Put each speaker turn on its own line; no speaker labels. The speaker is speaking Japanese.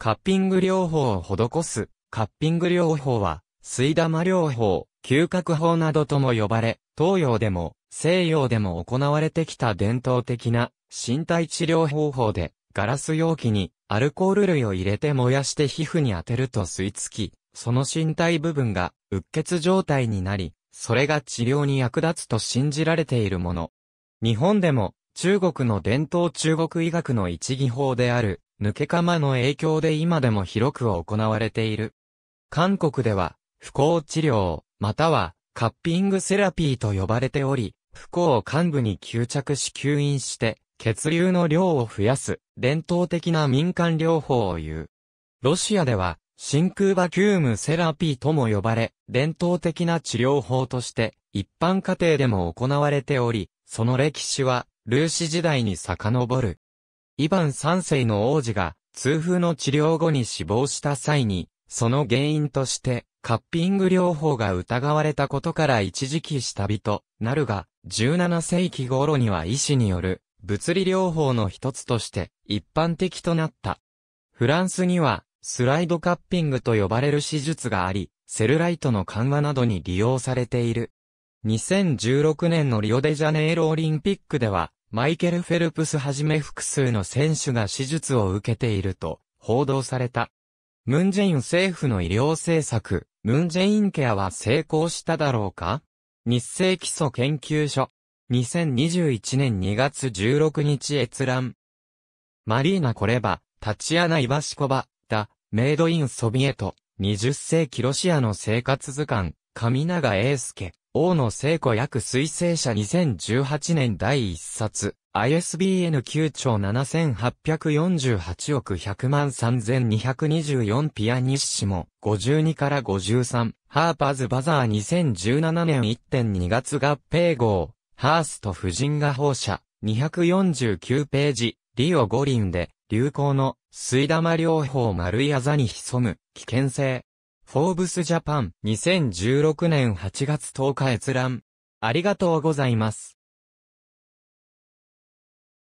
カッピング療法を施す。カッピング療法は、水玉療法、嗅覚法などとも呼ばれ、東洋でも西洋でも行われてきた伝統的な身体治療方法で、ガラス容器にアルコール類を入れて燃やして皮膚に当てると吸い付き、その身体部分がうっ血状態になり、それが治療に役立つと信じられているもの。日本でも中国の伝統中国医学の一技法である抜け釜の影響で今でも広く行われている。韓国では、不幸治療、または、カッピングセラピーと呼ばれており、不幸を患部に吸着し吸引して、血流の量を増やす、伝統的な民間療法を言う。ロシアでは、真空バキュームセラピーとも呼ばれ、伝統的な治療法として、一般家庭でも行われており、その歴史は、ルーシ時代に遡る。イヴァン3世の王子が、痛風の治療後に死亡した際に、その原因として、カッピング療法が疑われたことから一時期下火となるが、17世紀頃には医師による物理療法の一つとして一般的となった。フランスにはスライドカッピングと呼ばれる手術があり、セルライトの緩和などに利用されている。2016年のリオデジャネイロオリンピックでは、マイケル・フェルプスはじめ複数の選手が手術を受けていると報道された。ムンジェイン政府の医療政策、ムンジェインケアは成功しただろうか日清基礎研究所。2021年2月16日閲覧。マリーナ・コレバ、タチアナ・イバシコバ、ダ、メイド・イン・ソビエト、20世紀ロシアの生活図鑑、神永英介、大野聖子役推薦者2018年第1冊、ISBN 9兆7848億100万3224ピアニッシモ、52から53、ハーパーズバザー2017年1.2月合併号、ハースト夫人が放射、249ページ、リオ五輪で、流行の、水玉療法丸いあざに潜む、危険性、フォーブスジャパン2016年8月10日閲覧。ありがとうございます。